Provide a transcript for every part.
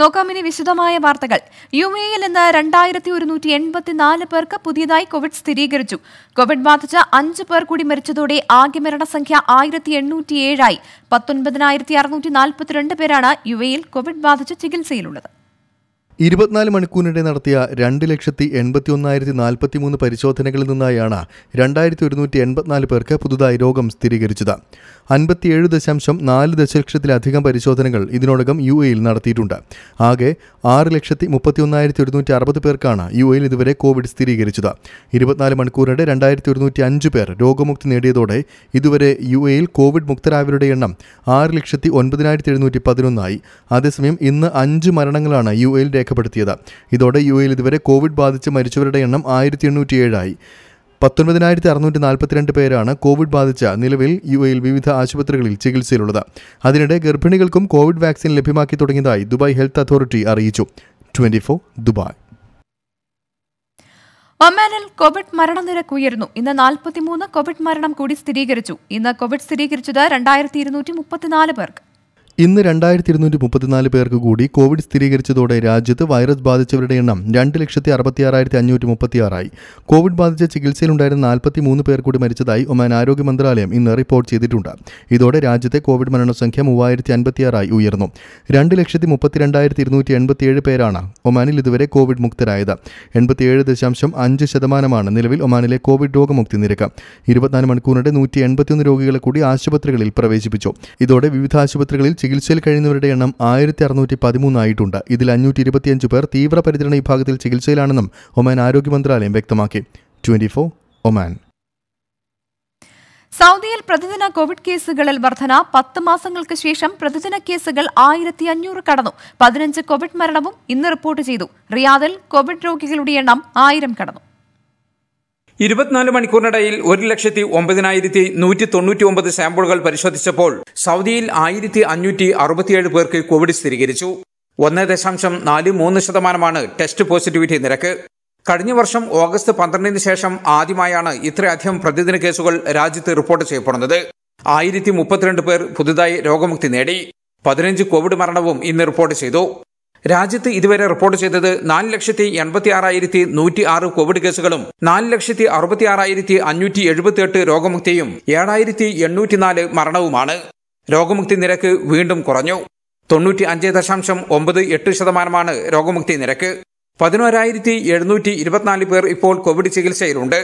നോക്കാം ഇനി വിശദമായ വാർത്തകൾ യു എയിൽ നിന്ന് രണ്ടായിരത്തി ഒരുന്നൂറ്റി എൺപത്തിനാല് പേർക്ക് പുതിയതായി കോവിഡ് സ്ഥിരീകരിച്ചു കോവിഡ് ബാധിച്ച അഞ്ച് പേർ കൂടി മരിച്ചതോടെ ആകെ മരണസംഖ്യ ആയിരത്തി എണ്ണൂറ്റി ഏഴായി പത്തൊൻപതിനായിരത്തി അറുന്നൂറ്റി നാൽപ്പത്തിരണ്ട് പേരാണ് യു എയിൽ കോവിഡ് ബാധിച്ച് ചികിത്സയിലുള്ളത് ഇരുപത്തിനാല് മണിക്കൂറിനിടെ നടത്തിയ രണ്ട് ലക്ഷത്തി എൺപത്തി ഒന്നായിരത്തി നാൽപ്പത്തി മൂന്ന് പരിശോധനകളിൽ നിന്നായാണ് രണ്ടായിരത്തി ഒരുന്നൂറ്റി എൺപത്തിനാല് പേർക്ക് പുതുതായി രോഗം സ്ഥിരീകരിച്ചത് അൻപത്തിയേഴ് ദശാംശം നാല് ദശലക്ഷത്തിലധികം പരിശോധനകൾ ഇതിനോടകം യു എയിൽ നടത്തിയിട്ടുണ്ട് ആകെ ആറ് ലക്ഷത്തി മുപ്പത്തി ഒന്നായിരത്തി ഒരുന്നൂറ്റി അറുപത് പേർക്കാണ് യു എയിൽ ഇതുവരെ കോവിഡ് സ്ഥിരീകരിച്ചത് ഇരുപത്തിനാല് മണിക്കൂറിടെ രണ്ടായിരത്തി ഒരുന്നൂറ്റി അഞ്ച് പേർ രോഗമുക്തി നേടിയതോടെ ഇതുവരെ യു എയിൽ കോവിഡ് മുക്തരായവരുടെ എണ്ണം ആറ് ലക്ഷത്തി ഒൻപതിനായിരത്തി എഴുന്നൂറ്റി പതിനൊന്നായി അതേസമയം ഇന്ന് അഞ്ച് മരണങ്ങളാണ് യു എയിൽ രേഖപ്പെടുത്തിയത് ഇതോടെ യു എയിൽ ഇതുവരെ കോവിഡ് ബാധിച്ച് മരിച്ചവരുടെ എണ്ണം ആയിരത്തി എണ്ണൂറ്റി ഏഴായി പത്തൊൻപതിനായിരത്തി അറുന്നൂറ്റി നാൽപ്പത്തിരണ്ട് പേരാണ് കോവിഡ് ബാധിച്ച നിലവിൽ യു എയിൽ വിവിധ ആശുപത്രികളിൽ ചികിത്സയിലുള്ളത് അതിനിടെ ഗർഭിണികൾക്കും കോവിഡ് വാക്സിൻ ലഭ്യമാക്കി തുടങ്ങിയതായി ദുബായ് ഹെൽത്ത് അതോറിറ്റി അറിയിച്ചു ട്വന്റി ദുബായ് ഒമാനിൽ കോവിഡ് മരണനിരക്ക് ഉയർന്നു ഇന്ന് നാൽപ്പത്തിമൂന്ന് കോവിഡ് മരണം കൂടി സ്ഥിരീകരിച്ചു ഇന്ന് കോവിഡ് സ്ഥിരീകരിച്ചത് രണ്ടായിരത്തി ഇരുന്നൂറ്റി മുപ്പത്തിനാല് പേർക്ക് ഇന്ന് രണ്ടായിരത്തി ഇരുന്നൂറ്റി മുപ്പത്തിനാല് പേർക്ക് കൂടി കോവിഡ് സ്ഥിരീകരിച്ചതോടെ രാജ്യത്ത് വൈറസ് ബാധിച്ചവരുടെ എണ്ണം രണ്ട് ലക്ഷത്തി അറുപത്തിയാറായിരത്തി അഞ്ഞൂറ്റി മുപ്പത്തിയാറായി കോവിഡ് ബാധിച്ച ചികിത്സയിലുണ്ടായിരുന്ന നാൽപ്പത്തി മൂന്ന് പേർ കൂടി മരിച്ചതായി ഒമാൻ ആരോഗ്യ മന്ത്രാലയം ഇന്ന് റിപ്പോർട്ട് ചെയ്തിട്ടുണ്ട് ഇതോടെ രാജ്യത്തെ കോവിഡ് മരണസംഖ്യ മൂവായിരത്തി അൻപത്തിയാറായി ഉയർന്നു രണ്ട് ലക്ഷത്തി മുപ്പത്തിരണ്ടായിരത്തി ഇരുന്നൂറ്റി എൺപത്തിയേഴ് പേരാണ് ഒമാനിൽ ഇതുവരെ കോവിഡ് മുക്തരായത് എൺപത്തിയേഴ് ദശാംശം അഞ്ച് ശതമാനമാണ് നിലവിൽ ഒമാനിലെ കോവിഡ് രോഗമുക്തി നിരക്ക് ഇരുപത്തിനാല് മണിക്കൂറിനിടെ നൂറ്റി എൺപത്തിയൊന്ന് രോഗികളെ കൂടി ആശുപത്രികളിൽ പ്രവേശിപ്പിച്ചു ഇതോടെ വിവിധ ആശുപത്രികളിൽ ചികിത്സയിൽ കഴിയുന്നവരുടെ എണ്ണം ആയിരത്തി അറുനൂറ്റി പതിമൂന്നായിട്ടുണ്ട് ഇതിൽ അഞ്ഞൂറ്റി ഇരുപത്തിയഞ്ച് പേർ തീവ്രപരിചരണ വിഭാഗത്തിൽ ചികിത്സയിലാണെന്നും ഒമാൻ ആരോഗ്യ മന്ത്രാലയം വ്യക്തമാക്കി ട്വന്റി ഫോർ ഒമാൻ സൗദിയിൽ പ്രതിദിന കോവിഡ് കേസുകളിൽ വർധന പത്ത് മാസങ്ങൾക്ക് ശേഷം പ്രതിദിന കേസുകൾ ആയിരത്തി അഞ്ഞൂറ് കടന്നു പതിനഞ്ച് കോവിഡ് മരണവും ഇന്ന് റിപ്പോർട്ട് ചെയ്തു റിയാദിൽ കോവിഡ് രോഗികളുടെ എണ്ണം ആയിരം കടന്നു ഇരുപത്തിനാല് മണിക്കൂറിനിടയിൽ ഒരു ലക്ഷത്തി ഒമ്പതിനായിരത്തി നൂറ്റി തൊണ്ണൂറ്റി ഒമ്പത് സാമ്പിളുകൾ പരിശോധിച്ചപ്പോൾ സൗദിയിൽ ആയിരത്തി അഞ്ഞൂറ്റി അറുപത്തിയേഴ് പേർക്ക് കോവിഡ് സ്ഥിരീകരിച്ചു ഒന്ന് ദശാംശം നാല് മൂന്ന് ശതമാനമാണ് ടെസ്റ്റ് പോസിറ്റിവിറ്റി നിരക്ക് കഴിഞ്ഞ വർഷം ഓഗസ്റ്റ് പന്ത്രണ്ടിന് ശേഷം ആദ്യമായാണ് ഇത്രയധികം പ്രതിദിന കേസുകൾ രാജ്യത്ത് റിപ്പോർട്ട് ചെയ്യപ്പെടുന്നത് ആയിരത്തി മുപ്പത്തിരണ്ട് പേർ പുതുതായി രോഗമുക്തി നേടി പതിനഞ്ച് കോവിഡ് മരണവും ഇന്ന് റിപ്പോർട്ട് ചെയ്തു രാജ്യത്ത് ഇതുവരെ റിപ്പോർട്ട് ചെയ്തത് നാല് ലക്ഷത്തി എൺപത്തി ആറായിരത്തി നൂറ്റി ആറ് കോവിഡ് കേസുകളും നാല് ലക്ഷത്തി അറുപത്തി ആറായിരത്തി അഞ്ഞൂറ്റി എഴുപത്തി എട്ട് രോഗമുക്തിയും ഏഴായിരത്തി എണ്ണൂറ്റിനാല് മരണവുമാണ് രോഗമുക്തി നിരക്ക് വീണ്ടും കുറഞ്ഞു തൊണ്ണൂറ്റി അഞ്ച് ദശാംശം ഒമ്പത് എട്ട് ശതമാനമാണ് രോഗമുക്തി നിരക്ക് പതിനോരായിരത്തി എഴുന്നൂറ്റി ഇരുപത്തിനാല് പേർ ഇപ്പോൾ കോവിഡ് ചികിത്സയിലുണ്ട്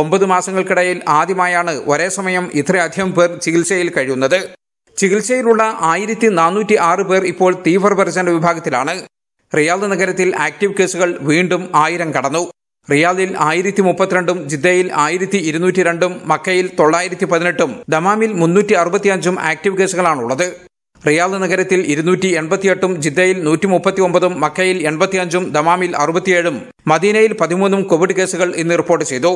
ഒമ്പത് മാസങ്ങൾക്കിടയിൽ ആദ്യമായാണ് ഒരേ സമയം ഇത്രയധികം പേർ ചികിത്സയിൽ കഴിയുന്നത് ചികിത്സയിലുള്ള ആയിരത്തി നാനൂറ്റി ആറ് പേർ ഇപ്പോൾ തീവ്രപരിചരണ വിഭാഗത്തിലാണ് റിയാദ് നഗരത്തിൽ ആക്റ്റീവ് കേസുകൾ വീണ്ടും ആയിരം കടന്നു റിയാദിൽ ആയിരത്തി മുപ്പത്തിരണ്ടും ജിദ്ദയിൽ ആയിരത്തി ഇരുന്നൂറ്റി രണ്ടും മക്കയിൽ തൊള്ളായിരത്തി പതിനെട്ടും ദമാമിൽ മുന്നൂറ്റി അറുപത്തിയഞ്ചും ആക്റ്റീവ് കേസുകളാണുള്ളത് റിയാദ് നഗരത്തിൽ ഇരുന്നൂറ്റി എൺപത്തിയെട്ടും ജിദ്ദയിൽ നൂറ്റി മുപ്പത്തി ഒമ്പതും മക്കയിൽ എൺപത്തിയഞ്ചും ദമാമിൽ അറുപത്തിയേഴും മദീനയിൽ പതിമൂന്നും കോവിഡ് കേസുകൾ ഇന്ന് റിപ്പോർട്ട് ചെയ്തു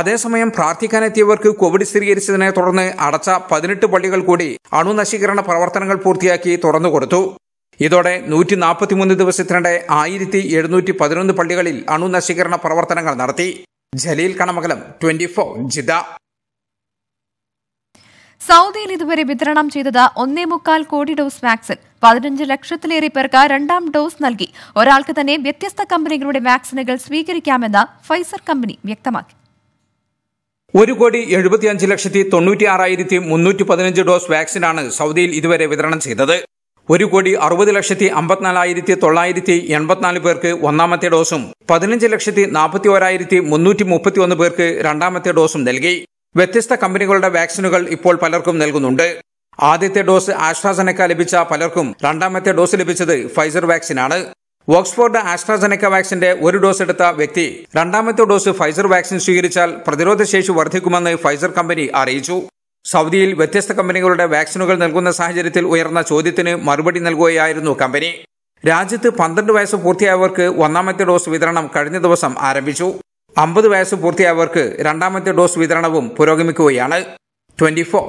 അതേസമയം പ്രാർത്ഥിക്കാനെത്തിയവർക്ക് കോവിഡ് സ്ഥിരീകരിച്ചതിനെ തുടർന്ന് അടച്ച പതിനെട്ട് പള്ളികൾ കൂടി അണുനശീകരണ പ്രവർത്തനങ്ങൾ പൂർത്തിയാക്കി തുറന്നു കൊടുത്തു ഇതോടെ നൂറ്റി നാൽപ്പത്തിമൂന്ന് ദിവസത്തിനിടെ ആയിരത്തി എഴുന്നൂറ്റി പതിനൊന്ന് പള്ളികളിൽ അണുനശീകരണ പ്രവർത്തനങ്ങൾ നടത്തി Jaleel Kanamakalam twenty four Jeddah സൗദിയിൽ ഇതുവരെ വിതരണം ചെയ്തത് ഒന്നേ മുക്കാൽ കോടി ഡോസ് വാക്സിൻ പതിനഞ്ച് ലക്ഷത്തിലേറെ പേർക്ക് രണ്ടാം ഡോസ് നൽകി ഒരാൾക്ക് തന്നെ വ്യത്യസ്ത കമ്പനികളുടെ വാക്സിനുകൾ സ്വീകരിക്കാമെന്ന് ഫൈസർ കമ്പനി വ്യക്തമാക്കി ഒരു കോടി എഴുപത്തിയഞ്ച് ലക്ഷത്തി തൊണ്ണൂറ്റി ആറായിരത്തി മുന്നൂറ്റി പതിനഞ്ച് ഡോസ് വാക്സിനാണ് സൗദിയിൽ ഇതുവരെ വിതരണം ചെയ്തത് ഒരു കോടി അറുപത് ലക്ഷത്തി അമ്പത്തിനാലായിരത്തി തൊള്ളായിരത്തി എൺപത്തിനാല് പേർക്ക് ഒന്നാമത്തെ ഡോസും പതിനഞ്ച് ലക്ഷത്തി നാൽപ്പത്തി ഒരായിരത്തി മുന്നൂറ്റി മുപ്പത്തി ഒന്ന് പേർക്ക് രണ്ടാമത്തെ ഡോസും നൽകി വ്യത്യസ്ത കമ്പനികളുടെ വാക്സിനുകൾ ഇപ്പോൾ പലർക്കും നൽകുന്നുണ്ട് ആദ്യത്തെ ഡോസ് ആശ്വാസനക്ക ലഭിച്ച പലർക്കും രണ്ടാമത്തെ ഡോസ് ലഭിച്ചത് ഫൈസർ വാക്സിനാണ് ഓക്സ്ഫോർഡ് ആസ്ട്രാസെനക്ക വാക്സിന്റെ ഒരു ഡോസ് എടുത്ത വ്യക്തി രണ്ടാമത്തെ ഡോസ് ഫൈസർ വാക്സിൻ സ്വീകരിച്ചാൽ പ്രതിരോധശേഷി വർദ്ധിക്കുമെന്ന് ഫൈസർ കമ്പനി അറിയിച്ചു സൗദിയിൽ വ്യത്യസ്ത കമ്പനികളുടെ വാക്സിനുകൾ നൽകുന്ന സാഹചര്യത്തിൽ ഉയർന്ന ചോദ്യത്തിന് മറുപടി നൽകുകയായിരുന്നു കമ്പനി രാജ്യത്ത് പന്ത്രണ്ട് വയസ്സ് പൂർത്തിയായവർക്ക് ഒന്നാമത്തെ ഡോസ് വിതരണം കഴിഞ്ഞ ദിവസം ആരംഭിച്ചു അമ്പത് വയസ്സ് പൂർത്തിയായവർക്ക് രണ്ടാമത്തെ ഡോസ് വിതരണവും പുരോഗമിക്കുകയാണ് ട്വന്റി ഫോർ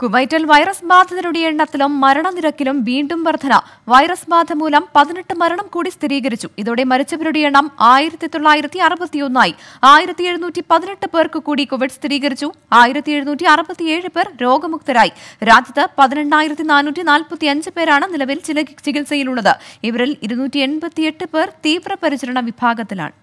കുവൈറ്റിൽ വൈറസ് ബാധിതരുടെ എണ്ണത്തിലും മരണനിരക്കിലും വീണ്ടും വർധന വൈറസ് ബാധ മൂലം പതിനെട്ട് മരണം കൂടി സ്ഥിരീകരിച്ചു ഇതോടെ മരിച്ചവരുടെ എണ്ണം ആയിരത്തി തൊള്ളായിരത്തി അറുപത്തിയൊന്നായി ആയിരത്തി എഴുന്നൂറ്റി പതിനെട്ട് പേർക്ക് കൂടി കോവിഡ് സ്ഥിരീകരിച്ചു ആയിരത്തി എഴുന്നൂറ്റി അറുപത്തിയേഴ് പേർ രോഗമുക്തരായി രാജ്യത്ത് പതിനെണ്ണായിരത്തി നാനൂറ്റി നാൽപ്പത്തി അഞ്ച് പേരാണ് നിലവിൽ ചികിത്സയിലുള്ളത് ഇവരിൽ ഇരുന്നൂറ്റി എൺപത്തിയെട്ട് പേർ തീവ്രപരിചരണ വിഭാഗത്തിലാണ്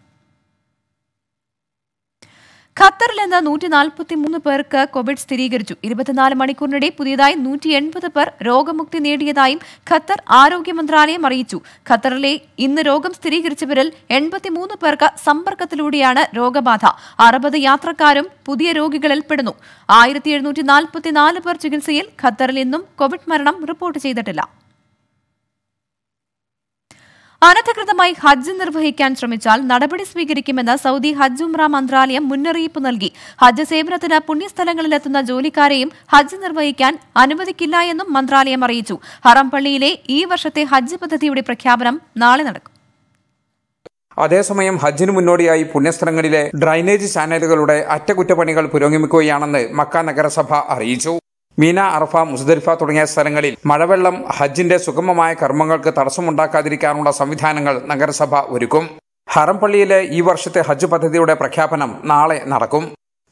ഖത്തറിൽ നിന്ന് നൂറ്റി നാൽപ്പത്തി മൂന്ന് പേർക്ക് കോവിഡ് സ്ഥിരീകരിച്ചു ഇരുപത്തിനാല് മണിക്കൂറിനിടെ പുതിയതായി നൂറ്റി എൺപത് പേർ രോഗമുക്തി നേടിയതായും ഖത്തർ ആരോഗ്യ മന്ത്രാലയം അറിയിച്ചു ഖത്തറിലെ ഇന്ന് രോഗം സ്ഥിരീകരിച്ചവരിൽ എൺപത്തിമൂന്ന് പേർക്ക് സമ്പർക്കത്തിലൂടെയാണ് രോഗബാധ അറുപത് യാത്രക്കാരും പുതിയ രോഗികളിൽ പെടുന്നു ആയിരത്തി എഴുന്നൂറ്റി നാല് പേർ ചികിത്സയിൽ ഖത്തറിൽ ഇന്നും കോവിഡ് മരണം റിപ്പോർട്ട് ചെയ്തിട്ടില്ല അനധികൃതമായി ഹജ്ജ് നിർവഹിക്കാൻ ശ്രമിച്ചാൽ നടപടി സ്വീകരിക്കുമെന്ന് സൗദി ഹജ്ജ് ഉംറ മന്ത്രാലയം മുന്നറിയിപ്പ് നൽകി ഹജ്ജ് സേവനത്തിന് പുണ്യസ്ഥലങ്ങളിലെത്തുന്ന ജോലിക്കാരെയും ഹജ്ജ് നിർവഹിക്കാൻ അനുവദിക്കില്ല എന്നും മന്ത്രാലയം അറിയിച്ചു ഹറം പള്ളിയിലെ ഈ വർഷത്തെ ഹജ്ജ് പദ്ധതിയുടെ പ്രഖ്യാപനം നാളെ നടക്കും അതേസമയം ഹജ്ജിന് മുന്നോടിയായി പുണ്യസ്ഥലങ്ങളിലെ ഡ്രൈനേജ് ചാനലുകളുടെ അറ്റകുറ്റപ്പണികൾ പുരോഗമിക്കുകയാണെന്ന് മക്ക നഗരസഭ അറിയിച്ചു മീന അറഫ മുസ്ദരിഫ തുടങ്ങിയ സ്ഥലങ്ങളിൽ മഴവെള്ളം ഹജ്ജിന്റെ സുഗമമായ കർമ്മങ്ങൾക്ക് തടസ്സമുണ്ടാക്കാതിരിക്കാനുള്ള സംവിധാനങ്ങൾ നഗരസഭ ഒരുക്കും ഹറംപള്ളിയിലെ ഈ വർഷത്തെ ഹജ്ജ് പദ്ധതിയുടെ പ്രഖ്യാപനം നാളെ നടക്കും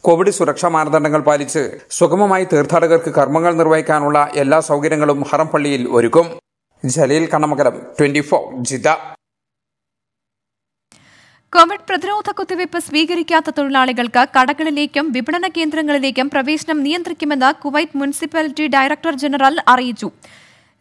കോവിഡ് സുരക്ഷാ മാനദണ്ഡങ്ങൾ പാലിച്ച് സുഗമമായി തീർത്ഥാടകർക്ക് കർമ്മങ്ങൾ നിർവഹിക്കാനുള്ള എല്ലാ സൗകര്യങ്ങളും ഹറംപള്ളിയിൽ ഒരുക്കും Jaleel Kannamakalam twenty four Covid പ്രതിരോധ കുത്തിവയ്പ് സ്വീകരിക്കാത്ത തൊഴിലാളികൾക്ക് കടകളിലേക്കും വിപണന കേന്ദ്രങ്ങളിലേക്കും പ്രവേശനം നിയന്ത്രിക്കുമെന്ന് കുവൈറ്റ് മുനിസിപ്പാലിറ്റി ഡയറക്ടർ ജനറൽ അറിയിച്ചു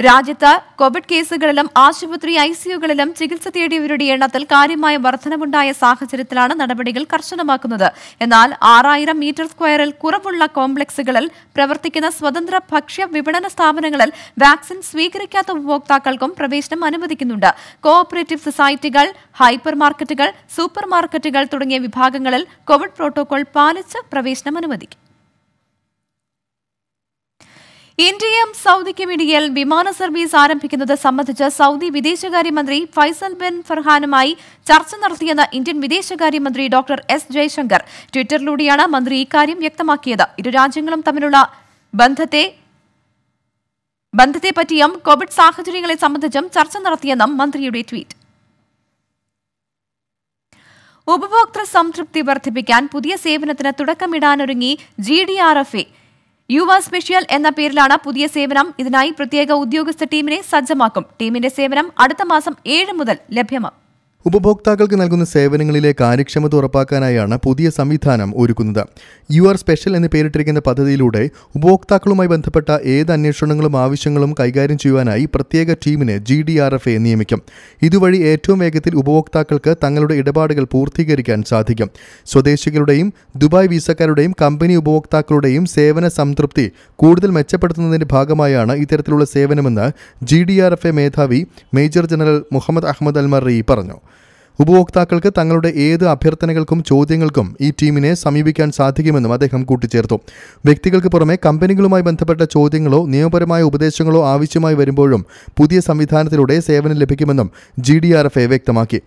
രാജ്യത്ത് കോവിഡ് കേസുകളിലും ആശുപത്രി ഐസിയുകളിലും ചികിത്സ തേടിയവരുടെ എണ്ണത്തിൽ കാര്യമായ വർധനവുണ്ടായ സാഹചര്യത്തിലാണ് നടപടികൾ കർശനമാക്കുന്നത് എന്നാൽ ആറായിരം മീറ്റർ സ്ക്വയറിൽ കുറവുള്ള കോംപ്ലക്സുകളിൽ പ്രവർത്തിക്കുന്ന സ്വതന്ത്ര ഭക്ഷ്യ വിപണന സ്ഥാപനങ്ങളിൽ വാക്സിൻ സ്വീകരിക്കാത്ത ഉപഭോക്താക്കൾക്കും പ്രവേശനം അനുവദിക്കുന്നുണ്ട് കോഓപ്പറേറ്റീവ് സൊസൈറ്റികൾ ഹൈപ്പർ മാർക്കറ്റുകൾ സൂപ്പർ മാർക്കറ്റുകൾ തുടങ്ങിയ വിഭാഗങ്ങളിൽ കോവിഡ് പ്രോട്ടോകോൾ പാലിച്ച് പ്രവേശനം അനുവദിക്കും ഇന്ത്യയും സൌദിക്കും ഇടയിൽ വിമാന സർവീസ് ആരംഭിക്കുന്നത് സംബന്ധിച്ച് സൗദി വിദേശകാര്യമന്ത്രി ഫൈസൽ ബിൻ ഫർഹാനുമായി ചർച്ച നടത്തിയെന്ന് ഇന്ത്യൻ വിദേശകാര്യമന്ത്രി ഡോക്ടർ എസ് ജയശങ്കർ ട്വിറ്ററിലൂടെയാണ് മന്ത്രി ഇക്കാര്യം വ്യക്തമാക്കിയത് ഇരു രാജ്യങ്ങളും തമ്മിലുള്ള ബന്ധത്തെ ബന്ധത്തെപ്പറ്റിയും കോവിഡ് സാഹചര്യങ്ങളെ സംബന്ധിച്ചും ചർച്ച നടത്തിയെന്നും മന്ത്രിയുടെ ട്വീറ്റ് ഉപഭോക്തൃ സംതൃപ്തി വർദ്ധിപ്പിക്കാൻ പുതിയ സേവനത്തിന് തുടക്കമിടാനൊരുങ്ങി G D R F A you are special എന്ന പേരിലാണ് പുതിയ സേവനം ഇതിനായി പ്രത്യേക ഉദ്യോഗസ്ഥ ടീമിനെ സജ്ജമാക്കും ടീമിന്റെ സേവനം അടുത്ത മാസം ഏഴ് മുതൽ ലഭ്യമാക്കും ഉപഭോക്താക്കൾക്ക് നൽകുന്ന സേവനങ്ങളിലെ കാര്യക്ഷമത ഉറപ്പാക്കാനായാണ് പുതിയ സംവിധാനം ഒരുക്കുന്നത് യു ആർ സ്പെഷ്യൽ എന്ന് പേരിട്ടിരിക്കുന്ന പദ്ധതിയിലൂടെ ഉപഭോക്താക്കളുമായി ബന്ധപ്പെട്ട ഏത് അന്വേഷണങ്ങളും ആവശ്യങ്ങളും കൈകാര്യം ചെയ്യുവാനായി പ്രത്യേക ടീമിനെ G D R F A നിയമിക്കും ഇതുവഴി ഏറ്റവും വേഗത്തിൽ ഉപഭോക്താക്കൾക്ക് തങ്ങളുടെ ഇടപാടുകൾ പൂർത്തീകരിക്കാൻ സാധിക്കും സ്വദേശികളുടെയും ദുബായ് വിസക്കാരുടെയും കമ്പനി ഉപഭോക്താക്കളുടെയും സേവന സംതൃപ്തി കൂടുതൽ മെച്ചപ്പെടുത്തുന്നതിന്റെ ഭാഗമായാണ് ഇത്തരത്തിലുള്ള സേവനമെന്ന് G D R F A മേധാവി major general Mohammed Ahmed Al Marri പറഞ്ഞു ഉപഭോക്താക്കൾക്ക് തങ്ങളുടെ ഏത് അഭ്യർത്ഥനകൾക്കും ചോദ്യങ്ങൾക്കും ഈ ടീമിനെ സമീപിക്കാൻ സാധിക്കുമെന്നും അദ്ദേഹം കൂട്ടിച്ചേർത്തു വ്യക്തികൾക്ക് പുറമെ കമ്പനികളുമായി ബന്ധപ്പെട്ട ചോദ്യങ്ങളോ നിയമപരമായ ഉപദേശങ്ങളോ ആവശ്യമായി വരുമ്പോഴും പുതിയ സംവിധാനത്തിലൂടെ സേവനം ലഭിക്കുമെന്നും G D R F A വ്യക്തമാക്കി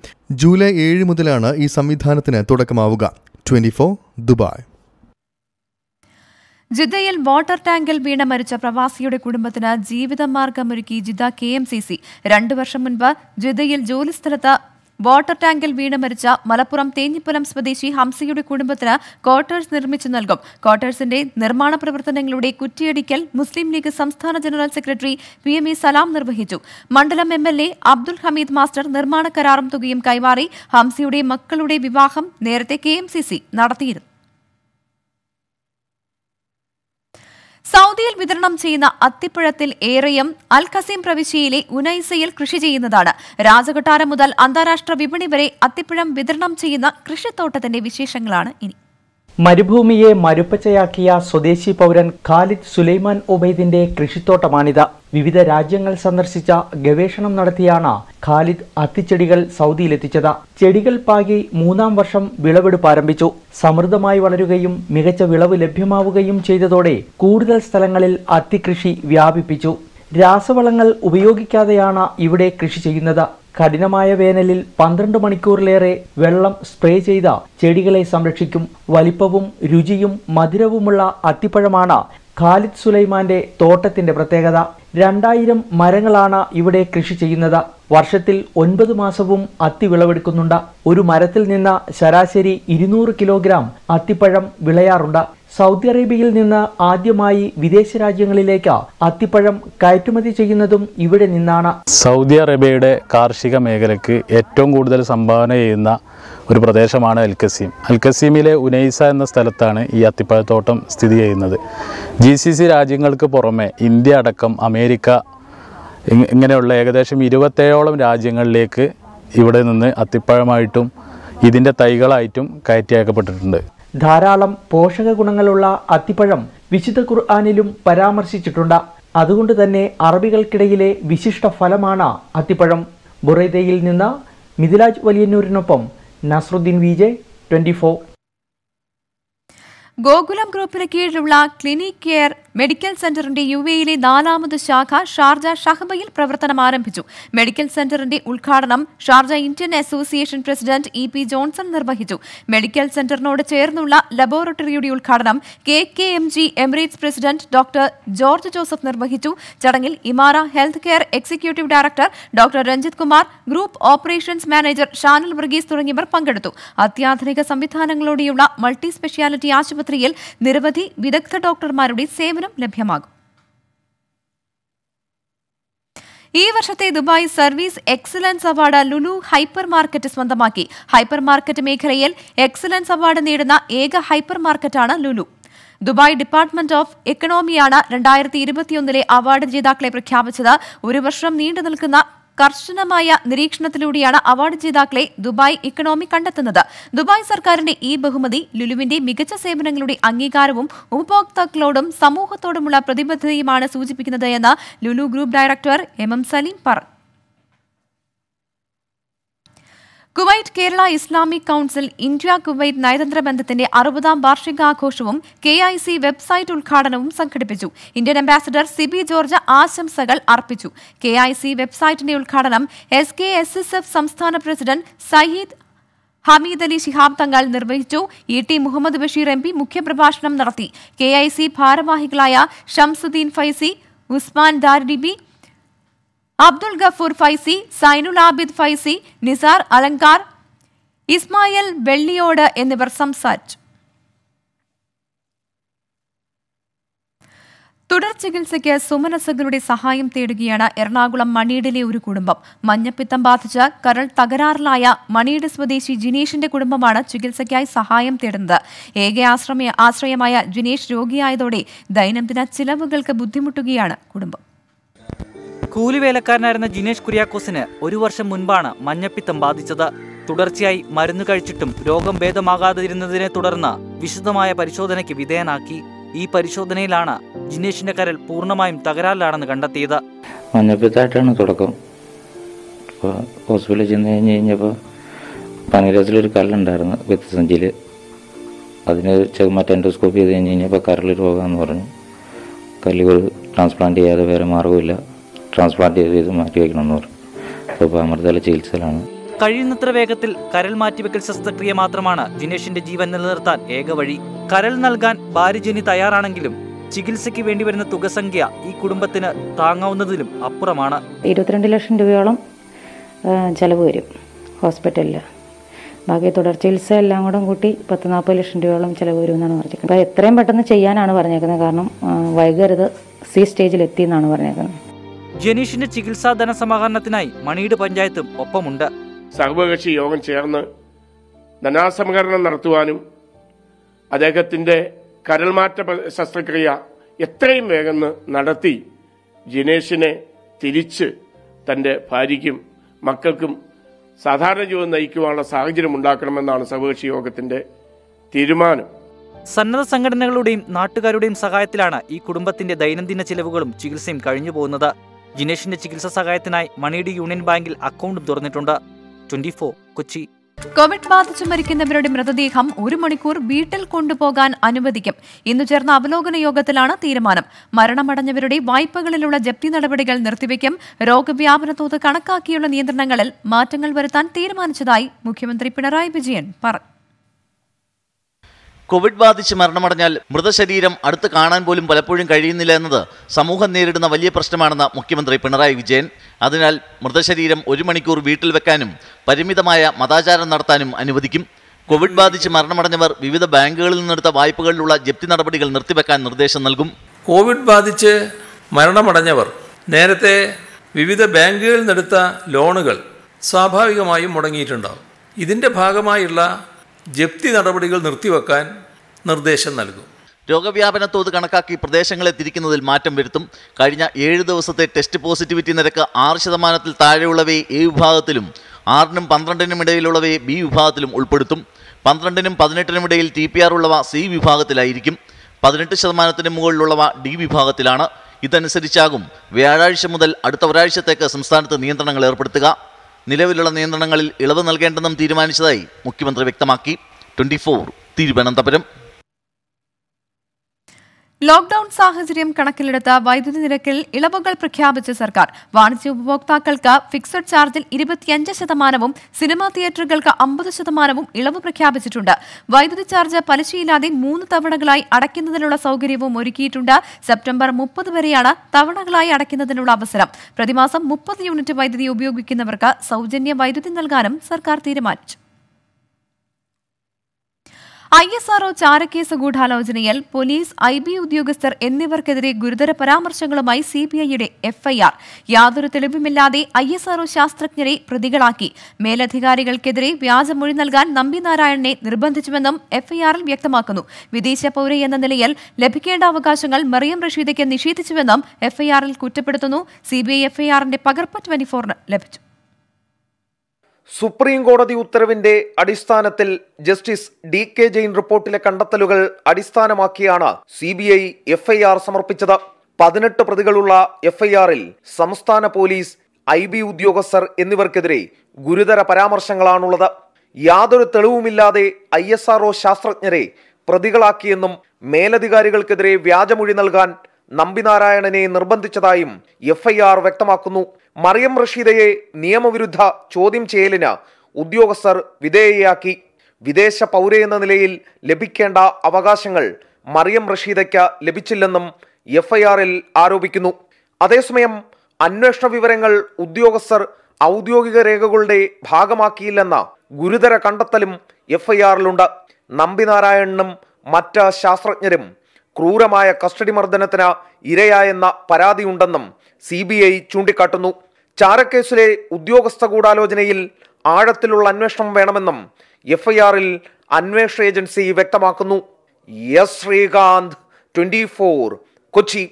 ജൂലൈ ഏഴ് മുതലാണ് ഈ സംവിധാനത്തിന് തുടക്കമാവുക ട്വന്റി ഫോർ ദുബായ് ജിദ്ദയിൽ വാട്ടർ ടാങ്കിൽ വീണ മരിച്ച പ്രവാസിയുടെ കുടുംബത്തിന് ജീവിതമാർഗമൊരുക്കി Jeddah K M C C രണ്ടു വർഷം മുൻപ് ജിദ്ദയിൽ ജോലിസ്ഥലത്ത് വാട്ടർ ടാങ്കിൽ വീണ് മരിച്ച മലപ്പുറം തേഞ്ഞിപ്പലം സ്വദേശി ഹംസയുടെ കുടുംബത്തിന് ക്വാർട്ടേഴ്സ് നിർമ്മിച്ചു നൽകും ക്വാർട്ടേഴ്സിന്റെ നിർമ്മാണ പ്രവർത്തനങ്ങളുടെ കുറ്റിയടിക്കൽ മുസ്ലിം ലീഗ് സംസ്ഥാന general secretary P M E Salam നിർവഹിച്ചു മണ്ഡലം M L A Abdul Hameed master നിർമ്മാണ കരാറും തുകയും കൈമാറി ഹംസയുടെ മക്കളുടെ വിവാഹം നേരത്തെ കെ നടത്തിയിരുന്നു സൗദിയിൽ വിതരണം ചെയ്യുന്ന അത്തിപ്പഴത്തിൽ ഏറെയും അൽ ഖസീം പ്രവിശ്യയിലെ ഉനൈസയിൽ കൃഷി ചെയ്യുന്നതാണ് രാജകൊട്ടാരം മുതൽ അന്താരാഷ്ട്ര വിപണി വരെ അത്തിപ്പഴം വിതരണം ചെയ്യുന്ന കൃഷിത്തോട്ടത്തിന്റെ വിശേഷങ്ങളാണ് ഇനി മരുഭൂമിയെ മരുപ്പച്ചയാക്കിയ സ്വദേശി പൗരൻ ഖാലിദ് സുലൈമാൻ ഉബൈദിന്റെ കൃഷിത്തോട്ടമാണിത് വിവിധ രാജ്യങ്ങൾ സന്ദർശിച്ച ഗവേഷണം നടത്തിയാണ് ഖാലിദ് അത്തിച്ചെടികൾ സൗദിയിലെത്തിച്ചത് ചെടികൾ പാകി മൂന്നാം വർഷം വിളവെടുപ്പ് ആരംഭിച്ചു സമൃദ്ധമായി വളരുകയും മികച്ച വിളവ് ലഭ്യമാവുകയും ചെയ്തതോടെ കൂടുതൽ സ്ഥലങ്ങളിൽ അത്തിക്കൃഷി വ്യാപിപ്പിച്ചു രാസവളങ്ങൾ ഉപയോഗിക്കാതെയാണ് ഇവിടെ കൃഷി ചെയ്യുന്നത് കഠിനമായ വേനലിൽ പന്ത്രണ്ട് മണിക്കൂറിലേറെ വെള്ളം സ്പ്രേ ചെയ്ത ചെടികളെ സംരക്ഷിക്കും വലിപ്പവും രുചിയും മധുരവുമുള്ള അത്തിപ്പഴമാണ് ഖാലിദ് സുലൈമാന്റെ തോട്ടത്തിന്റെ പ്രത്യേകത രണ്ടായിരം മരങ്ങളാണ് ഇവിടെ കൃഷി ചെയ്യുന്നത് വർഷത്തിൽ ഒൻപത് മാസവും അത്തി വിളവെടുക്കുന്നുണ്ട് ഒരു മരത്തിൽ നിന്ന് ശരാശരി ഇരുന്നൂറ് കിലോഗ്രാം അത്തിപ്പഴം വിളയാറുണ്ട് സൗദി അറേബ്യയിൽ നിന്ന് ആദ്യമായി വിദേശ രാജ്യങ്ങളിലേക്ക് അത്തിപ്പഴം കയറ്റുമതി ചെയ്യുന്നതും ഇവിടെ നിന്നാണ് സൗദി അറേബ്യയുടെ കാർഷിക മേഖലയ്ക്ക് ഏറ്റവും കൂടുതൽ സംഭാവന ചെയ്യുന്ന ഒരു പ്രദേശമാണ് അൽക്കസീം അൽക്കസീമിലെ ഉനൈസ എന്ന സ്ഥലത്താണ് ഈ അത്തിപ്പഴത്തോട്ടം സ്ഥിതി ചെയ്യുന്നത് ജി രാജ്യങ്ങൾക്ക് പുറമെ ഇന്ത്യ അടക്കം അമേരിക്ക ഇങ്ങനെയുള്ള ഏകദേശം ഇരുപത്തേഴോളം രാജ്യങ്ങളിലേക്ക് ഇവിടെ നിന്ന് അത്തിപ്പഴമായിട്ടും ഇതിൻ്റെ തൈകളായിട്ടും കയറ്റി അയക്കപ്പെട്ടിട്ടുണ്ട് ധാരാളം പോഷക ഗുണങ്ങളുള്ള അത്തിപ്പഴം വിശുദ്ധ ഖുർആാനിലും പരാമർശിച്ചിട്ടുണ്ട് അതുകൊണ്ട് തന്നെ അറബികൾക്കിടയിലെ വിശിഷ്ട ഫലമാണ് അത്തിപ്പഴം ബുറൈതയിൽ നിന്ന് മിഥിലാജ് വലിയന്നൂരിനൊപ്പം Nasruddeen V J four Gokulam ഗ്രൂപ്പിന് കീഴിലുള്ള ക്ലിനിക് കെയർ മെഡിക്കൽ സെന്ററിന്റെ യു എയിലെ നാലാമത് ശാഖ ഷാർജ ഷഹബയിൽ പ്രവർത്തനം ആരംഭിച്ചു മെഡിക്കൽ സെന്ററിന്റെ ഉദ്ഘാടനം Sharjah Indian association president E P Johnson നിർവഹിച്ചു മെഡിക്കൽ സെന്ററിനോട് ചേർന്നുള്ള ലബോറട്ടറിയുടെ ഉദ്ഘാടനം K K M G Emirates president doctor George Joseph നിർവഹിച്ചു ചടങ്ങിൽ Emara health care executive director doctor Ranjith Kumar group operations manager Shanal Varghese തുടങ്ങിയവർ പങ്കെടുത്തു അത്യാധുനിക സംവിധാനങ്ങളോടെയുള്ള മൾട്ടി സ്പെഷ്യാലിറ്റി ആശുപത്രിയിൽ നിരവധി വിദഗ്ധ ഡോക്ടർമാരുടെ സേവനം സേവനം ലഭ്യമാകും ഈ വർഷത്തെ Dubai service excellence award Lulu hyper market സ്വന്തമാക്കി ഹൈപ്പർ മാർക്കറ്റ് മേഖലയിൽ എക്സലൻസ് അവാർഡ് നേടുന്ന ഏക ഹൈപ്പർ മാർക്കറ്റാണ് ലുലു ദുബായ് ഡിപ്പാർട്ട്മെന്റ് ഓഫ് എക്കണോമിയാണ് രണ്ടായിരത്തി ഇരുപത്തിയൊന്നിലെ അവാർഡ് ജേതാക്കളെ പ്രഖ്യാപിച്ചത് ഒരു വർഷം നീണ്ടു നിൽക്കുന്ന കർശനമായ നിരീക്ഷണത്തിലൂടെയാണ് അവാർഡ് ജേതാക്കളെ ദുബായ് ഇക്കണോമി കണ്ടെത്തുന്നത് ദുബായ് സർക്കാരിന്റെ ഈ ബഹുമതി ലുലുവിന്റെ മികച്ച സേവനങ്ങളുടെ അംഗീകാരവും ഉപഭോക്താക്കളോടും സമൂഹത്തോടുമുള്ള പ്രതിബദ്ധതയുമാണ് സൂചിപ്പിക്കുന്നത് എന്ന് Lulu group director M M Saleem പറഞ്ഞു Kuwait Kerala Islamic council India Kuwait നയതന്ത്ര ബന്ധത്തിന്റെ അറുപതാം വാർഷികാഘോഷവും കെ ഐ സി വെബ്സൈറ്റ് ഉദ്ഘാടനവും സംഘടിപ്പിച്ചു ഇന്ത്യൻ അംബാസിഡർ സിബി ജോർജ് ആശംസകൾ അർപ്പിച്ചു കെ ഐ സി വെബ്സൈറ്റിന്റെ ഉദ്ഘാടനം S K S S F സംസ്ഥാന പ്രസിഡന്റ് സയ്യിദ് ഹമീദ് അലി ഷിഹാബ് തങ്ങൾ നിർവഹിച്ചു E T Muhammad Basheer M P മുഖ്യപ്രഭാഷണം നടത്തി കെ ഐ സി ഭാരവാഹികളായ ഷംസുദ്ദീൻ ഫൈസി ഉസ്മാൻ ദാർഡിബി അബ്ദുൾ ഗഫൂർ ഫൈസി സൈനുൽ ആബിദ് ഫൈസി നിസാർ അലങ്കാർ ഇസ്മായിൽ വെള്ളിയോട് എന്നിവർ സംസാരിച്ചു തുടർ ചികിത്സയ്ക്ക് സുമനസുകളുടെ സഹായം തേടുകയാണ് എറണാകുളം മണിയിടിലെ ഒരു കുടുംബം മഞ്ഞപ്പിത്തം ബാധിച്ച് കരൾ തകരാറിലായ മണിയിട് സ്വദേശി ജിനേഷിന്റെ കുടുംബമാണ് ചികിത്സയ്ക്കായി സഹായം തേടുന്നത് ഏക ആശ്രമ ആശ്രയമായ ജിനേഷ് രോഗിയായതോടെ ദൈനംദിന ചിലവുകൾക്ക് ബുദ്ധിമുട്ടുകയാണ് കുടുംബം കൂലിവേലക്കാരനായിരുന്ന ജിനേഷ് കുര്യാക്കോസിന് ഒരു വർഷം മുൻപാണ് മഞ്ഞപ്പിത്തം ബാധിച്ചത് തുടർച്ചയായി മരുന്ന് കഴിച്ചിട്ടും രോഗം ഭേദമാകാതിരുന്നതിനെ തുടർന്ന് വിശദമായ പരിശോധനയ്ക്ക് വിധേയനാക്കി ഈ പരിശോധനയിലാണ് ജിനേഷിന്റെ കരൽ പൂർണ്ണമായും തകരാറിലാണെന്ന് കണ്ടെത്തിയത് മഞ്ഞപ്പിത്തായിട്ടാണ് തുടക്കം ഹോസ്പിറ്റലിൽ ചെന്ന് കഴിഞ്ഞ് കഴിഞ്ഞപ്പോൾ പനിരാസിലൊരു കല്ലുണ്ടായിരുന്നു വിത്തസഞ്ചിയിൽ അതിന് ചെറുമാറ്റം എൻഡോസ്കോപ്പ് ചെയ്ത് കഴിഞ്ഞ് കഴിഞ്ഞപ്പോൾ കരൾ രോഗമെന്ന് പറഞ്ഞു കല്ലുകൾ ട്രാൻസ്പ്ലാന്റ് ചെയ്യാതെ വേറെ മാർഗമില്ല ട്രാൻസ്പ്ലാന്റ് ചെയ്ത് മാറ്റി വയ്ക്കണം എന്ന് പറഞ്ഞു അപ്പോൾ അമൃതയിലെ ചികിത്സയിലാണ് കഴിയുന്നത്ര വേഗത്തിൽ കരൾ മാറ്റിവെക്കൽ ശസ്ത്രക്രിയ മാത്രമാണ് ദിനേഷിന്റെ ജീവൻ നിലനിർത്താൻ ഏക വഴി കരൾ നൽകാൻ ഭാര്യജനി തയ്യാറാണെങ്കിലും ചികിത്സയ്ക്ക് വേണ്ടി വരുന്ന തുക സംഖ്യ ഈ കുടുംബത്തിന് താങ്ങാവുന്നതിലും അപ്പുറമാണ് ഇരുപത്തിരണ്ട് ലക്ഷം രൂപയോളം ചെലവ് വരും ഹോസ്പിറ്റലിൽ ബാക്കി തുടർ ചികിത്സ എല്ലാം കൂടെ കൂട്ടി പത്ത് നാൽപ്പത് ലക്ഷം രൂപയോളം ചെലവ് വരും എന്നാണ് പറഞ്ഞിരിക്കുന്നത് അപ്പോൾ എത്രയും പെട്ടെന്ന് ചെയ്യാനാണ് പറഞ്ഞേക്കുന്നത് കാരണം വൈകരുത് സി സ്റ്റേജിൽ എത്തി എന്നാണ് പറഞ്ഞേക്കുന്നത് ജനീഷിന്റെ ചികിത്സാ ധനസമാഹരണത്തിനായി മണിയുട് പഞ്ചായത്തും ഒപ്പമുണ്ട് സർവകക്ഷി യോഗം ചേർന്ന് ധനാസംഹരണം നടത്തുവാനും അദ്ദേഹത്തിന്റെ കരൾമാറ്റ ശസ്ത്രക്രിയ എത്രയും വേഗം നടത്തി ജിനേഷിനെ തിരിച്ച് തന്റെ ഭാര്യയ്ക്കും മക്കൾക്കും സാധാരണ ജീവിതം നയിക്കുവാനുള്ള സാഹചര്യം ഉണ്ടാക്കണമെന്നാണ് സർവകക്ഷി യോഗത്തിന്റെ തീരുമാനം സന്നദ്ധ സംഘടനകളുടെയും നാട്ടുകാരുടെയും സഹായത്തിലാണ് ഈ കുടുംബത്തിന്റെ ദൈനംദിന ചിലവുകളും ചികിത്സയും കഴിഞ്ഞു പോകുന്നത് ജിനേഷിന്റെ ചികിത്സാ സഹായത്തിനായി മണിയുടെ യൂണിയൻ ബാങ്കിൽ അക്കൗണ്ടും തുറന്നിട്ടുണ്ട് ട്വന്റി കൊച്ചി കോവിഡ് ബാധിച്ചു മരിക്കുന്നവരുടെ മൃതദേഹം ഒരു മണിക്കൂർ വീട്ടിൽ കൊണ്ടുപോകാൻ അനുവദിക്കും ഇന്ന് ചേർന്ന അവലോകന യോഗത്തിലാണ് തീരുമാനം മരണമടഞ്ഞവരുടെ വായ്പകളിലുള്ള ജപ്തി നടപടികൾ നിർത്തിവെക്കും രോഗവ്യാപന തോത് കണക്കാക്കിയുള്ള നിയന്ത്രണങ്ങളിൽ മാറ്റങ്ങൾ വരുത്താൻ തീരുമാനിച്ചതായി മുഖ്യമന്ത്രി പിണറായി വിജയൻ പറഞ്ഞു കോവിഡ് ബാധിച്ച് മരണമടഞ്ഞാൽ മൃതശരീരം അടുത്ത് കാണാൻ പോലും പലപ്പോഴും കഴിയുന്നില്ല എന്നത് സമൂഹം നേരിടുന്ന വലിയ പ്രശ്നമാണെന്ന് മുഖ്യമന്ത്രി പിണറായി വിജയൻ അതിനാൽ മൃതശരീരം ഒരു മണിക്കൂർ വീട്ടിൽ വെക്കാനും പരിമിതമായ മതാചാരം നടത്താനും അനുവദിക്കും കോവിഡ് ബാധിച്ച് മരണമടഞ്ഞവർ വിവിധ ബാങ്കുകളിൽ നിന്നെടുത്ത വായ്പകളിലുള്ള ജപ്തി നടപടികൾ നിർത്തിവെക്കാൻ നിർദ്ദേശം നൽകും കോവിഡ് ബാധിച്ച് മരണമടഞ്ഞവർ നേരത്തെ വിവിധ ബാങ്കുകളിൽ നിന്നെടുത്ത ലോണുകൾ സ്വാഭാവികമായും മുടങ്ങിയിട്ടുണ്ടാകും ഇതിൻ്റെ ഭാഗമായുള്ള ജപ്തി നടപടികൾ നിർത്തിവെക്കാൻ നിർദ്ദേശം നൽകും രോഗവ്യാപന തോത് കണക്കാക്കി പ്രദേശങ്ങളെ തിരിക്കുന്നതിൽ മാറ്റം വരുത്തും കഴിഞ്ഞ ഏഴ് ദിവസത്തെ ടെസ്റ്റ് പോസിറ്റിവിറ്റി നിരക്ക് ആറ് ശതമാനത്തിൽ താഴെയുള്ളവയെ എ വിഭാഗത്തിലും ആറിനും പന്ത്രണ്ടിനും ഇടയിലുള്ളവയെ ബി വിഭാഗത്തിലും ഉൾപ്പെടുത്തും പന്ത്രണ്ടിനും പതിനെട്ടിനും ഇടയിൽ ടി പി ആർ ഉള്ളവ സി വിഭാഗത്തിലായിരിക്കും പതിനെട്ട് ശതമാനത്തിന് മുകളിലുള്ളവ ഡി വിഭാഗത്തിലാണ് ഇതനുസരിച്ചാകും വ്യാഴാഴ്ച മുതൽ അടുത്ത ഒരാഴ്ചത്തേക്ക് സംസ്ഥാനത്ത് നിയന്ത്രണങ്ങൾ ഏർപ്പെടുത്തുക നിലവിലുള്ള നിയന്ത്രണങ്ങളിൽ ഇളവ് നൽകേണ്ടെന്നും തീരുമാനിച്ചതായി മുഖ്യമന്ത്രി വ്യക്തമാക്കി ട്വന്റി ഫോർ തിരുവനന്തപുരം ലോക്ഡൌൺ സാഹചര്യം കണക്കിലെടുത്ത വൈദ്യുതി നിരക്കിൽ ഇളവുകൾ പ്രഖ്യാപിച്ച സർക്കാർ വാണിജ്യ ഉപഭോക്താക്കൾക്ക് ഫിക്സഡ് ചാർജിൽ ഇരുപത്തിയഞ്ച് ശതമാനവും സിനിമാ തിയേറ്ററുകൾക്ക് അമ്പത് ശതമാനവും ഇളവ് പ്രഖ്യാപിച്ചിട്ടുണ്ട് വൈദ്യുതി ചാർജ് പലിശയില്ലാതെ മൂന്ന് തവണകളായി അടയ്ക്കുന്നതിനുള്ള സൌകര്യവും ഒരുക്കിയിട്ടുണ്ട് സെപ്റ്റംബർ മുപ്പത് വരെയാണ് തവണകളായി അടയ്ക്കുന്നതിനുള്ള അവസരം പ്രതിമാസം മുപ്പത് യൂണിറ്റ് വൈദ്യുതി ഉപയോഗിക്കുന്നവർക്ക് സൌജന്യ വൈദ്യുതി നൽകാനും സർക്കാർ തീരുമാനിച്ചു ഐ എസ് ആർഒ ചാരക്കേസ് ഗൂഢാലോചനയിൽ പോലീസ് ഐ ബി ഉദ്യോഗസ്ഥർ എന്നിവർക്കെതിരെ ഗുരുതര പരാമർശങ്ങളുമായി സി ബി ഐയുടെ എഫ്ഐആർ യാതൊരു തെളിവുമില്ലാതെ ഐ എസ് ആർഒ ശാസ്ത്രജ്ഞരെ പ്രതികളാക്കി മേലധികാരികൾക്കെതിരെ വ്യാജമൊഴി നൽകാൻ നമ്പി നാരായണനെ നിർബന്ധിച്ചുവെന്നും എഫ്ഐആറിൽ വ്യക്തമാക്കുന്നു വിദേശ പൌര എന്ന നിലയിൽ ലഭിക്കേണ്ട അവകാശങ്ങൾ മറിയം റഷീദയ്ക്ക് നിഷേധിച്ചുവെന്നും എഫ്ഐആറിൽ കുറ്റപ്പെടുത്തുന്നു സി ബി ഐ എഫ്ഐആറിന്റെ പകർപ്പ് ഫോറിന് ലഭിച്ചു സുപ്രീം കോടതി ഉത്തരവിന്റെ അടിസ്ഥാനത്തിൽ ജസ്റ്റിസ് ഡി കെ ജെയിൻ റിപ്പോർട്ടിലെ കണ്ടെത്തലുകൾ അടിസ്ഥാനമാക്കിയാണ് സി ബി ഐ എഫ്ഐആർ സമർപ്പിച്ചത് പതിനെട്ട് പ്രതികളുള്ള എഫ്ഐആറിൽ സംസ്ഥാന പോലീസ് ഐ ബി ഉദ്യോഗസ്ഥർ എന്നിവർക്കെതിരെ ഗുരുതര പരാമർശങ്ങളാണുള്ളത് യാതൊരു തെളിവുമില്ലാതെ ഐ എസ് ആർഒ ശാസ്ത്രജ്ഞരെ പ്രതികളാക്കിയെന്നും മേലധികാരികൾക്കെതിരെ വ്യാജമൊഴി നൽകാൻ നമ്പിനാരായണനെ നിർബന്ധിച്ചതായും എഫ്ഐആർ വ്യക്തമാക്കുന്നു മറിയം റഷീദയെ നിയമവിരുദ്ധ ചോദ്യം ചെയ്യലിന് ഉദ്യോഗസ്ഥർ വിധേയയാക്കി വിദേശ പൗരയെന്ന നിലയിൽ ലഭിക്കേണ്ട അവകാശങ്ങൾ മറിയം റഷീദയ്ക്ക് ലഭിച്ചില്ലെന്നും എഫ്ഐആറിൽ ആരോപിക്കുന്നു അതേസമയം അന്വേഷണ വിവരങ്ങൾ ഉദ്യോഗസ്ഥർ ഔദ്യോഗിക രേഖകളുടെ ഭാഗമാക്കിയില്ലെന്ന ഗുരുതര കണ്ടെത്തലും എഫ്ഐആറിലുണ്ട് നമ്പിനാരായണനും മറ്റ് ശാസ്ത്രജ്ഞരും ക്രൂരമായ കസ്റ്റഡി മർദ്ദനത്തിന് ഇരയായെന്ന പരാതിയുണ്ടെന്നും സി ബി ഐ ചൂണ്ടിക്കാട്ടുന്നു ചാരക്കേസിലെ ഉദ്യോഗസ്ഥ ഗൂഢാലോചനയിൽ ആഴത്തിലുള്ള അന്വേഷണം വേണമെന്നും എഫ്ഐആറിൽ അന്വേഷണ ഏജൻസി വ്യക്തമാക്കുന്നു എസ് ശ്രീകാന്ത് ട്വന്റി കൊച്ചി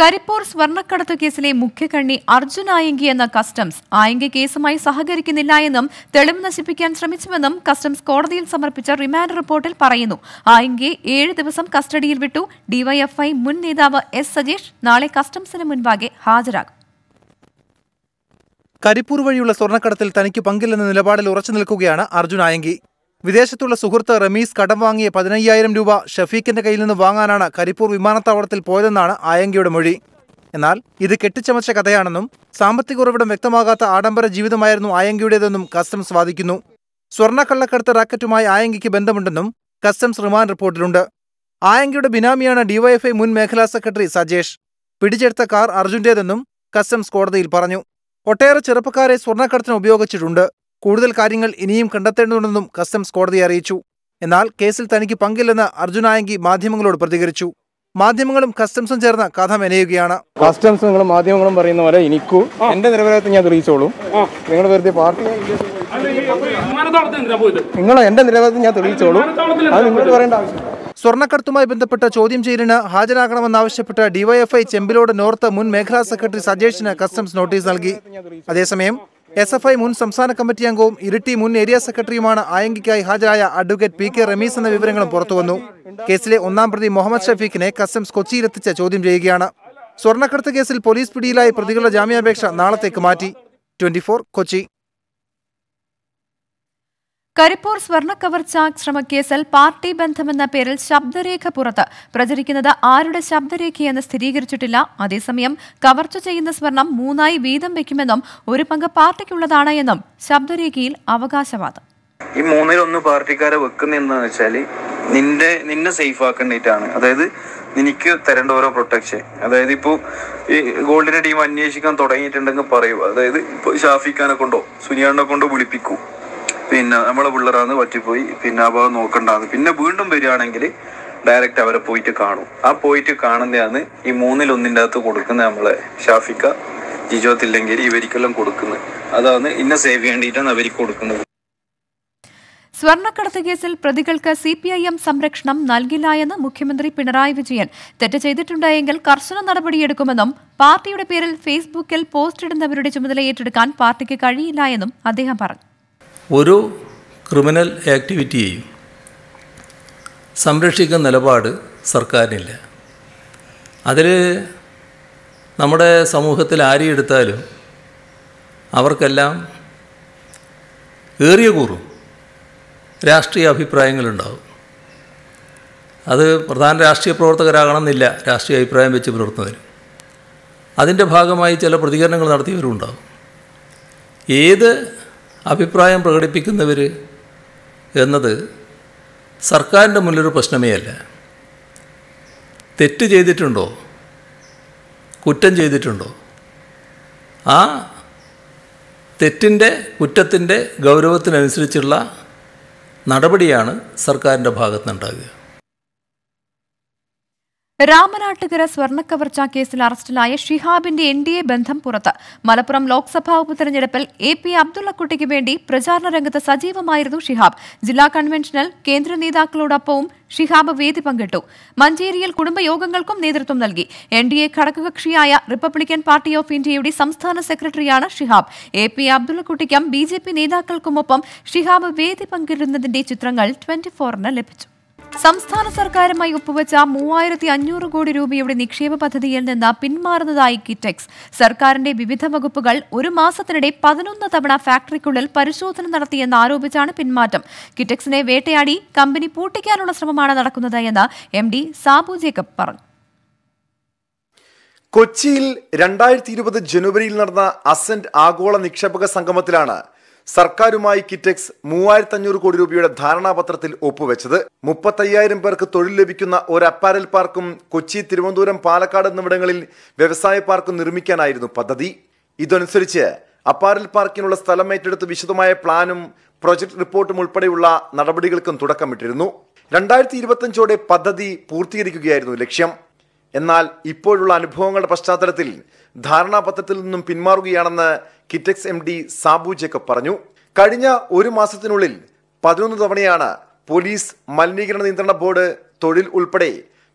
കരിപ്പൂർ സ്വർണ്ണക്കടത്ത് കേസിലെ മുഖ്യകണ്ണി അർജുൻ ആയങ്കി എന്ന കസ്റ്റംസ് ആയങ്കി കേസുമായി സഹകരിക്കുന്നില്ല എന്നും തെളിവ് നശിപ്പിക്കാൻ ശ്രമിച്ചുവെന്നും കസ്റ്റംസ് കോടതിയിൽ സമർപ്പിച്ച റിമാൻഡ് റിപ്പോർട്ടിൽ പറയുന്നു ആയങ്കി ഏഴ് ദിവസം കസ്റ്റഡിയിൽ വിട്ടു ഡിവൈഎഫ്ഐ മുൻ നേതാവ് എസ് സജീഷ് നാളെ കസ്റ്റംസിന് മുൻപാകെ ഹാജരാകും കരിപ്പൂർ വഴിയുള്ള സ്വർണ്ണക്കടത്തിൽ തനിക്ക് പങ്കില്ലെന്ന നിലപാടിൽ ഉറച്ചു നിൽക്കുകയാണ് അർജുൻ ആയങ്കി വിദേശത്തുള്ള സുഹൃത്ത് റമീസ് കടം വാങ്ങിയ പതിനയ്യായിരം രൂപ ഷഫീഖിന്റെ കയ്യിൽ നിന്ന് വാങ്ങാനാണ് കരിപ്പൂർ വിമാനത്താവളത്തിൽ പോയതെന്നാണ് ആയങ്കയുടെ മൊഴി എന്നാൽ ഇത് കെട്ടിച്ചമച്ച കഥയാണെന്നും സാമ്പത്തിക ഉറവിടം വ്യക്തമാകാത്ത ആഡംബര ജീവിതമായിരുന്നു ആയങ്കയുടേതെന്നും കസ്റ്റംസ് വാദിക്കുന്നു സ്വർണ്ണക്കള്ളക്കടുത്ത റാക്കറ്റുമായി ആയങ്കയ്ക്ക് ബന്ധമുണ്ടെന്നും കസ്റ്റംസ് റിമാൻഡ് റിപ്പോർട്ടിലുണ്ട് ആയങ്കയുടെ ബിനാമിയാണ് ഡിവൈഎഫ്ഐ മുൻ മേഖലാ സെക്രട്ടറി സജേഷ് പിടിച്ചെടുത്ത കാർ അർജുന്റേതെന്നും കസ്റ്റംസ് കോടതിയിൽ പറഞ്ഞു ഒട്ടേറെ ചെറുപ്പക്കാരെ സ്വർണ്ണക്കടത്തിന് ഉപയോഗിച്ചിട്ടുണ്ട് കൂടുതൽ കാര്യങ്ങൾ ഇനിയും കണ്ടെത്തേണ്ടതുണ്ടെന്നും കസ്റ്റംസ് കോടതിയെ അറിയിച്ചു എന്നാൽ കേസിൽ തനിക്ക് പങ്കില്ലെന്ന് അർജുനായങ്കി മാധ്യമങ്ങളോട് പ്രതികരിച്ചു മാധ്യമങ്ങളും കസ്റ്റംസും ചേർന്ന കഥ മെനയുകയാണ് കസ്റ്റംസ് നിങ്ങൾ മാധ്യമങ്ങളും പറയുന്ന പോലെ എനിക്കു എന്റെ നിരപരാധിത്വം ഞാൻ തെളിയിച്ചോളൂ നിങ്ങൾ വെറുതെ പാർട്ടി നിങ്ങൾ എന്റെ നിരപരാധിത്വം ഞാൻ തെളിയിച്ചോളൂ അത് നിങ്ങൾ പറയേണ്ട സ്വർണ്ണക്കടത്തുമായി ബന്ധപ്പെട്ട ചോദ്യം ചെയ്യലിന് ഹാജരാകണമെന്നാവശ്യപ്പെട്ട് ഡിവൈഎഫ്ഐ ചെമ്പിലോട് നോർത്ത് മുൻ മേഖലാ സെക്രട്ടറി സജേഷിന് കസ്റ്റംസ് നോട്ടീസ് നൽകി അതേസമയം എസ് എഫ് ഐ മുൻ സംസ്ഥാന കമ്മിറ്റി അംഗവും ഇരിട്ടി മുൻ ഏരിയ സെക്രട്ടറിയുമാണ് ആയങ്കിക്കായി ഹാജരായ അഡ്വക്കേറ്റ് പി കെ റമീസ് എന്ന വിവരങ്ങളും പുറത്തുവന്നു കേസിലെ ഒന്നാം പ്രതി മുഹമ്മദ് ഷഫീഖിനെ കസ്റ്റംസ് കൊച്ചിയിലെത്തിച്ച് ചോദ്യം ചെയ്യുകയാണ് സ്വർണ്ണക്കടത്ത് കേസിൽ പോലീസ് പിടിയിലായ പ്രതികളുടെ ജാമ്യാപേക്ഷ നാളത്തേക്ക് മാറ്റി ട്വന്റി കൊച്ചി കരിപ്പൂർ സ്വർണ്ണക്കവർച്ച ശ്രമക്കേസിൽ പാർട്ടി ബന്ധമെന്ന പേരിൽ ശബ്ദരേഖ പുറത്ത് പ്രചരിക്കുന്നത് ആരുടെ ശബ്ദരേഖയെന്ന് സ്ഥിരീകരിച്ചിട്ടില്ല അതേസമയം കവർച്ച ചെയ്യുന്ന സ്വർണം മൂന്നായി വീതം വയ്ക്കുമെന്നും ഒരു പങ്ക് പാർട്ടിക്കുള്ളതാണ് എന്നും ശബ്ദരേഖയിൽ അവകാശവാദം ഈ മൂന്നിലൊന്ന് പാർട്ടിക്കാരെ വെക്കുന്ന എന്താണെന്ന് വെച്ചാൽ നിന്റെ നിന്നെ സേഫ് ആക്കേണ്ടിട്ടാണ് അതായത് നിനക്ക് തരേണ്ട ഓരോ പ്രൊട്ടക്ഷൻ അതായത് ഇപ്പോൾ ഈ ഗോൾഡിന്റെ ടീം അന്വേഷിക്കാൻ തുടങ്ങിയിട്ടുണ്ടെങ്കിൽ പറയൂ അതായത് ഇപ്പോൾ ഷാഫിഖാനെ കൊണ്ടോ സുനിയാണിനെ കൊണ്ടോ വിളിപ്പിക്കൂ പിന്നെ നമ്മളെ പിള്ളേരാന്ന് പറ്റിപ്പോയി പിന്നെ ആ നോക്കണ്ടാന്ന് പിന്നെ വീണ്ടും വരികയാണെങ്കിൽ ഡയറക്റ്റ് അവരെ പോയിട്ട് കാണും ആ പോയിട്ട് കാണുന്നതാണ് ഈ മൂന്നിൽ ഒന്നിൻ്റെ അകത്ത് കൊടുക്കുന്നത് നമ്മളെ ഷാഫിക്ക തില്ലങ്കിൽ ഇവർക്കെല്ലാം കൊടുക്കുന്നത് അതാണ് ഇന്ന സേവ് വേണ്ടിയിട്ടാണ് അവർക്ക് കൊടുക്കുന്നത് സ്വർണ്ണക്കടത്ത് കേസിൽ പ്രതികൾക്ക് സി പി ഐ എം സംരക്ഷണം നൽകില്ല എന്ന് മുഖ്യമന്ത്രി പിണറായി വിജയൻ തെറ്റ് ചെയ്തിട്ടുണ്ടായെങ്കിൽ കർശന നടപടിയെടുക്കുമെന്നും പാർട്ടിയുടെ പേരിൽ ഫേസ്ബുക്കിൽ പോസ്റ്റ് ചുമതല ഏറ്റെടുക്കാൻ പാർട്ടിക്ക് കഴിയില്ല എന്നും അദ്ദേഹം പറഞ്ഞു ഒരു ക്രിമിനൽ ആക്ടിവിറ്റിയെയും സംരക്ഷിക്കുന്ന നിലപാട് സർക്കാരിനില്ല അതിൽ നമ്മുടെ സമൂഹത്തിൽ ആരെയെടുത്താലും അവർക്കെല്ലാം ഏറിയ കൂറും രാഷ്ട്രീയ അഭിപ്രായങ്ങളുണ്ടാവും അത് പ്രധാന രാഷ്ട്രീയ പ്രവർത്തകരാകണമെന്നില്ല രാഷ്ട്രീയ അഭിപ്രായം വെച്ച് പുലർത്തുന്നതിന് അതിൻ്റെ ഭാഗമായി ചില പ്രതികരണങ്ങൾ നടത്തിയവരും ഏത് അഭിപ്രായം പ്രകടിപ്പിക്കുന്നവർ എന്നത് സർക്കാരിൻ്റെ മുന്നിലൊരു പ്രശ്നമേ അല്ല തെറ്റ് ചെയ്തിട്ടുണ്ടോ കുറ്റം ചെയ്തിട്ടുണ്ടോ ആ തെറ്റിൻ്റെ കുറ്റത്തിൻ്റെ ഗൗരവത്തിനനുസരിച്ചുള്ള നടപടിയാണ് സർക്കാരിൻ്റെ ഭാഗത്തുനിന്നുണ്ടാകുക രാമനാട്ടുകര സ്വർണ്ണക്കവർച്ച കേസിൽ അറസ്റ്റിലായ ഷിഹാബിന്റെ എൻ ഡി എ ബന്ധം പുറത്ത് മലപ്പുറം ലോക്സഭാ ഉപതെരഞ്ഞെടുപ്പിൽ എ പി അബ്ദുള്ളക്കുട്ടിക്ക് വേണ്ടി പ്രചാരണ രംഗത്ത് സജീവമായിരുന്നു ഷിഹാബ് ജില്ലാ കൺവെൻഷനിൽ കേന്ദ്ര നേതാക്കളോടൊപ്പവും ഷിഹാബ് വേദി പങ്കിട്ടു മഞ്ചേരിയിൽ കുടുംബയോഗങ്ങൾക്കും നേതൃത്വം നൽകി എൻ ഡി എ ഘടകകക്ഷിയായ റിപ്പബ്ലിക്കൻ പാർട്ടി ഓഫ് ഇന്ത്യയുടെ സംസ്ഥാന സെക്രട്ടറിയാണ് ഷിഹാബ് എ പി അബ്ദുള്ളക്കുട്ടിക്കും ബി ജെ പി നേതാക്കൾക്കുമൊപ്പം ഷിഹാബ് വേദി പങ്കിടുന്നതിന്റെ ചിത്രങ്ങൾ ട്വന്റി ഫോറിന് ലഭിച്ചു സംസ്ഥാന സർക്കാരുമായി ഒപ്പുവെച്ച മൂവായിരത്തി അഞ്ഞൂറ് കോടി രൂപയുടെ നിക്ഷേപ പദ്ധതിയിൽ നിന്ന് പിന്മാറുന്നതായി കിറ്റെക്സ് സർക്കാരിന്റെ വിവിധ വകുപ്പുകൾ ഒരു മാസത്തിനിടെ പതിനൊന്ന് തവണ ഫാക്ടറിക്കുള്ളിൽ പരിശോധന നടത്തിയെന്ന് ആരോപിച്ചാണ് പിന്മാറ്റം കിറ്റെക്സിനെ വേട്ടയാടി കമ്പനി പൂട്ടിക്കാനുള്ള ശ്രമമാണ് നടക്കുന്നത് എന്ന് എം ഡി സാബു ജേക്കബ് പറഞ്ഞു കൊച്ചിയിൽ രണ്ടായിരത്തി ഇരുപത് ജനുവരിയിൽ നടന്ന അസന്റ് ആഗോള നിക്ഷേപക സംഗമത്തിലാണ് സർക്കാരുമായി കിറ്റെക്സ് മൂവായിരത്തി അഞ്ഞൂറ് കോടി രൂപയുടെ ധാരണാപത്രത്തിൽ ഒപ്പുവെച്ചത് മുപ്പത്തയ്യായിരം പേർക്ക് തൊഴിൽ ലഭിക്കുന്ന ഒരു അപ്പാരൽ പാർക്കും കൊച്ചി തിരുവനന്തപുരം പാലക്കാട് എന്നിവിടങ്ങളിൽ വ്യവസായ പാർക്കും നിർമ്മിക്കാനായിരുന്നു പദ്ധതി ഇതനുസരിച്ച് അപ്പാരൽ പാർക്കിനുള്ള സ്ഥലം ഏറ്റെടുത്ത് വിശദമായ പ്ലാനും പ്രൊജക്ട് റിപ്പോർട്ടും ഉൾപ്പെടെയുള്ള നടപടികൾക്കും തുടക്കമിട്ടിരുന്നു രണ്ടായിരത്തി ഇരുപത്തഞ്ചോടെ പദ്ധതി പൂർത്തീകരിക്കുകയായിരുന്നു ലക്ഷ്യം എന്നാൽ ഇപ്പോഴുള്ള അനുഭവങ്ങളുടെ പശ്ചാത്തലത്തിൽ ധാരണാപത്രത്തിൽ നിന്നും പിന്മാറുകയാണെന്ന് കിറ്റക്സ് എം ഡി സാബു ജേക്കബ് പറഞ്ഞു കഴിഞ്ഞ ഒരു മാസത്തിനുള്ളിൽ പതിനൊന്ന് തവണയാണ് പോലീസ് മലിനീകരണ നിയന്ത്രണ ബോർഡ് തൊഴിൽ ഉൾപ്പെടെ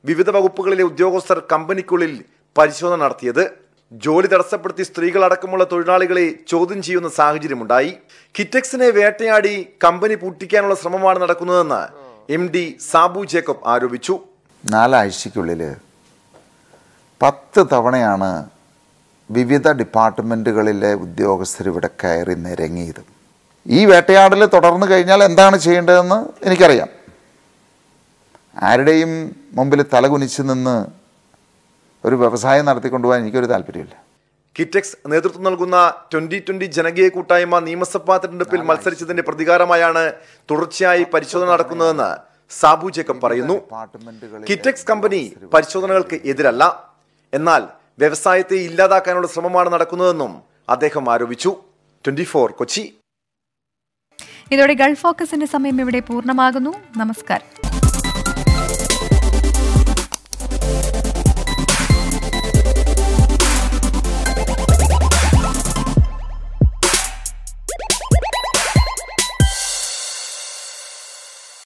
വിവിധ വകുപ്പുകളിലെ ഉദ്യോഗസ്ഥർ കമ്പനിക്കുള്ളിൽ പരിശോധന നടത്തിയത് ജോലി തടസ്സപ്പെടുത്തി സ്ത്രീകളടക്കമുള്ള തൊഴിലാളികളെ ചോദ്യം ചെയ്യുന്ന സാഹചര്യമുണ്ടായി കിറ്റക്സിനെ വേട്ടയാടി കമ്പനി പൂട്ടിക്കാനുള്ള ശ്രമമാണ് നടക്കുന്നതെന്ന് എം ഡി സാബു ജേക്കബ് ആരോപിച്ചു നാലാഴ്ചയ്ക്കുള്ളിൽ പത്ത് തവണയാണ് വിവിധ ഡിപ്പാർട്ട്മെൻറ്റുകളിലെ ഉദ്യോഗസ്ഥർ ഇവിടെ കയറി നിരങ്ങിയത് ഈ വേട്ടയാടൽ തുടർന്നു കഴിഞ്ഞാൽ എന്താണ് ചെയ്യേണ്ടതെന്ന് എനിക്കറിയാം ആരുടെയും മുമ്പിൽ തലകുനിച്ച് നിന്ന് ഒരു വ്യവസായം നടത്തിക്കൊണ്ടുപോകാൻ എനിക്കൊരു താല്പര്യമില്ല കിറ്റെക്സ് നേതൃത്വം നൽകുന്ന ട്വന്റി ട്വന്റി ജനകീയ കൂട്ടായ്മ നിയമസഭാ തെരഞ്ഞെടുപ്പിൽ മത്സരിച്ചതിന്റെ പ്രതികാരമായാണ് തുടർച്ചയായി പരിശോധന നടക്കുന്നതെന്ന് സാബു ജേക്കം പറയുന്നു കിറ്റെക്സ് കമ്പനി പരിശോധനകൾക്ക് എതിരല്ല എന്നാൽ വ്യവസായത്തെ ഇല്ലാതാക്കാനുള്ള ശ്രമമാണ് നടക്കുന്നതെന്നും അദ്ദേഹം ആരോപിച്ചു ട്വന്റി കൊച്ചി ഇതോടെ ഗൾഫ് ഫോക്കസിന്റെ സമയം ഇവിടെ പൂർണ്ണമാകുന്നു നമസ്കാരം